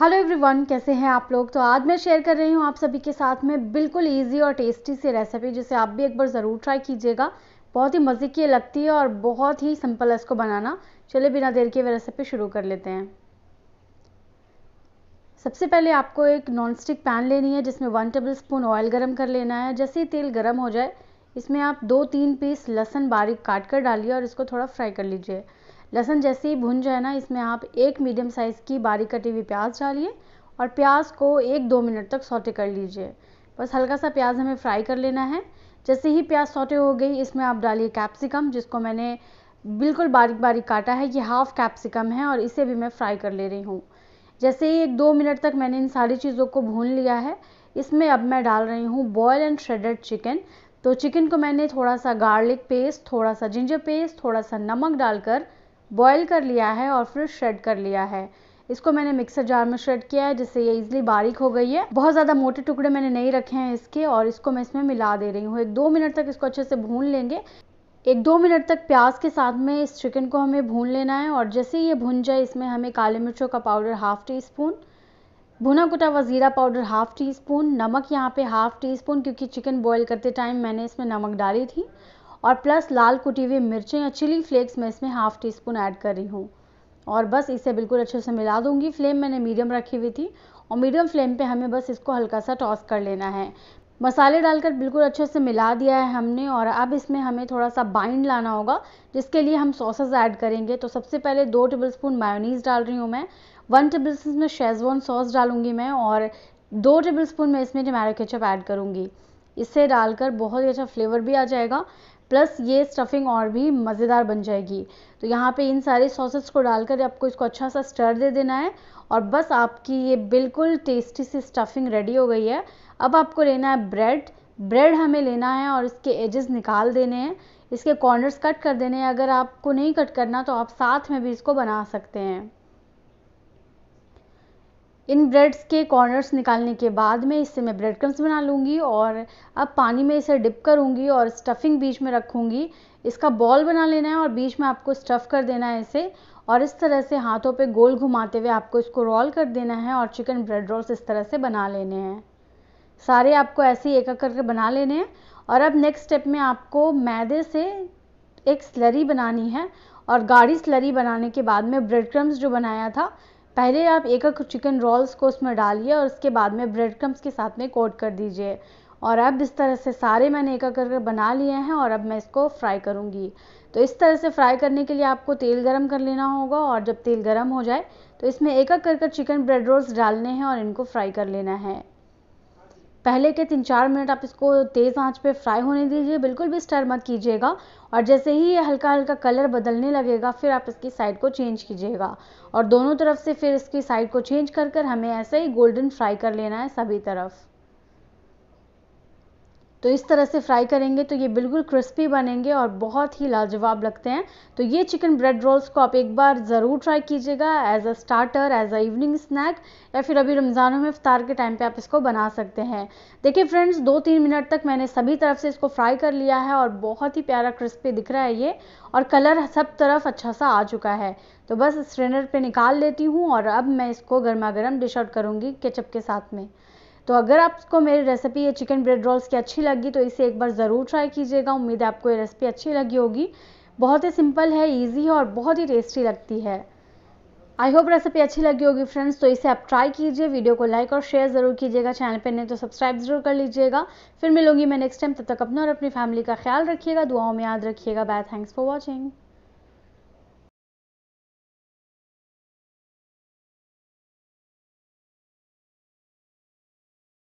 hello everyone कैसे हैं आप लोग तो आज मैं शेयर कर रही हूँ आप सभी के साथ में बिल्कुल इजी और टेस्टी सी रेसिपी जिसे आप भी एक बार ज़रूर ट्राई कीजिएगा बहुत ही मज़े की लगती है और बहुत ही सिंपल है इसको बनाना चलिए बिना देर के वे रेसिपी शुरू कर लेते हैं सबसे पहले आपको एक नॉन स्टिक पैन लेनी है जिसमें वन टेबल स्पून ऑयल गर्म कर लेना है जैसे ही तेल गर्म हो जाए इसमें आप दो तीन पीस लहसुन बारीक काट कर डालिए और इसको थोड़ा फ्राई कर लीजिए लहसन जैसे ही भुन जाए ना इसमें आप एक मीडियम साइज़ की बारीक कटी हुई प्याज डालिए और प्याज को एक दो मिनट तक सौटे कर लीजिए बस हल्का सा प्याज हमें फ्राई कर लेना है जैसे ही प्याज सौटे हो गई इसमें आप डालिए कैप्सिकम जिसको मैंने बिल्कुल बारीक बारीक काटा है ये हाफ कैप्सिकम है और इसे भी मैं फ्राई कर ले रही हूँ जैसे ही एक दो मिनट तक मैंने इन सारी चीज़ों को भून लिया है इसमें अब मैं डाल रही हूँ बॉयल एंड श्रेडेड चिकन तो चिकन को मैंने थोड़ा सा गार्लिक पेस्ट थोड़ा सा जिंजर पेस्ट थोड़ा सा नमक डालकर बॉयल कर लिया है और फिर श्रेड कर लिया है इसको मैंने मिक्सर जार में श्रेड किया है जिससे ये इजिली बारीक हो गई है बहुत ज़्यादा मोटे टुकड़े मैंने नहीं रखे हैं इसके और इसको मैं इसमें मिला दे रही हूँ एक दो मिनट तक इसको अच्छे से भून लेंगे एक दो मिनट तक प्याज के साथ में इस चिकन को हमें भून लेना है और जैसे ये भून जाए इसमें हमें काले मिर्चों का पाउडर हाफ टी स्पून भुना कुटा हुआ ज़ीरा पाउडर हाफ टी स्पून नमक यहाँ पे हाफ टी स्पून क्योंकि चिकन बॉईल करते टाइम मैंने इसमें नमक डाली थी और प्लस लाल कुटी हुई मिर्चें या चिली फ्लेक्स मैं इसमें हाफ़ टी स्पून ऐड कर रही हूँ और बस इसे बिल्कुल अच्छे से मिला दूंगी फ्लेम मैंने मीडियम रखी हुई थी और मीडियम फ्लेम पे हमें बस इसको हल्का सा टॉस कर लेना है मसाले डालकर बिल्कुल अच्छे से मिला दिया है हमने और अब इसमें हमें थोड़ा सा बाइंड लाना होगा जिसके लिए हम सॉसेस ऐड करेंगे तो सबसे पहले दो टेबल स्पून मायोनीज़ डाल रही हूँ मैं वन टेबल स्पून में शेजवान सॉस डालूंगी मैं और दो टेबल स्पून में इसमें टमाटो केचप ऐड करूँगी इसे डालकर बहुत ही अच्छा फ्लेवर भी आ जाएगा प्लस ये स्टफिंग और भी मज़ेदार बन जाएगी तो यहाँ पे इन सारे सॉसेस को डालकर आपको इसको अच्छा सा स्टर दे देना है और बस आपकी ये बिल्कुल टेस्टी सी स्टफिंग रेडी हो गई है अब आपको लेना है ब्रेड ब्रेड हमें लेना है और इसके एजेस निकाल देने हैं इसके कॉर्नर्स कट कर देने हैं अगर आपको नहीं कट करना तो आप साथ में भी इसको बना सकते हैं इन ब्रेड्स के कॉर्नर्स निकालने के बाद में इससे मैं ब्रेड क्रम्स बना लूँगी और अब पानी में इसे डिप करूँगी और स्टफिंग बीच में रखूँगी इसका बॉल बना लेना है और बीच में आपको स्टफ़ कर देना है इसे और इस तरह से हाथों पे गोल घुमाते हुए आपको इसको रोल कर देना है और चिकन ब्रेड रोल्स इस तरह से बना लेने हैं सारे आपको ऐसे ही एक एक करके बना लेने हैं और अब नेक्स्ट स्टेप में आपको मैदे से एक स्लरी बनानी है और गाढ़ी स्लरी बनाने के बाद में ब्रेड क्रम्स जो बनाया था पहले आप एक एक चिकन रोल्स को उसमें डालिए और उसके बाद में ब्रेड क्रम्स के साथ में कोट कर दीजिए और अब इस तरह से सारे मैंने एक एक करके बना लिए हैं और अब मैं इसको फ्राई करूँगी तो इस तरह से फ्राई करने के लिए आपको तेल गरम कर लेना होगा और जब तेल गरम हो जाए तो इसमें एक एक करके चिकन ब्रेड रोल्स डालने हैं और इनको फ्राई कर लेना है पहले के तीन चार मिनट आप इसको तेज़ आंच पे फ्राई होने दीजिए बिल्कुल भी स्टर मत कीजिएगा और जैसे ही ये हल्का हल्का कलर बदलने लगेगा फिर आप इसकी साइड को चेंज कीजिएगा और दोनों तरफ से फिर इसकी साइड को चेंज कर कर हमें ऐसे ही गोल्डन फ्राई कर लेना है सभी तरफ तो इस तरह से फ्राई करेंगे तो ये बिल्कुल क्रिस्पी बनेंगे और बहुत ही लाजवाब लगते हैं तो ये चिकन ब्रेड रोल्स को आप एक बार ज़रूर ट्राई कीजिएगा as a starter as a evening snack या फिर अभी रमज़ानों में इफ्तार के टाइम पे आप इसको बना सकते हैं देखिए फ्रेंड्स दो तीन मिनट तक मैंने सभी तरफ से इसको फ्राई कर लिया है और बहुत ही प्यारा क्रिस्पी दिख रहा है ये और कलर सब तरफ अच्छा सा आ चुका है तो बस स्ट्रेनर पर निकाल लेती हूँ और अब मैं इसको गर्मा गर्म डिश आउट करूँगी केचप के साथ में तो अगर आपको मेरी रेसिपी ये चिकन ब्रेड रोल्स की अच्छी लगी तो इसे एक बार ज़रूर ट्राई कीजिएगा उम्मीद है आपको ये रेसिपी अच्छी लगी होगी बहुत ही सिंपल है ईजी है और बहुत ही टेस्टी लगती है आई होप रेसिपी अच्छी लगी होगी फ्रेंड्स तो इसे आप ट्राई कीजिए वीडियो को लाइक और शेयर ज़रूर कीजिएगा चैनल पर नहीं तो सब्सक्राइब ज़रूर कर लीजिएगा फिर मिलूंगी मैं नेक्स्ट टाइम तब तक अपने और अपनी फैमिली का ख्याल रखिएगा दुआओं में याद रखिएगा बाय थैंक्स फॉर वॉचिंग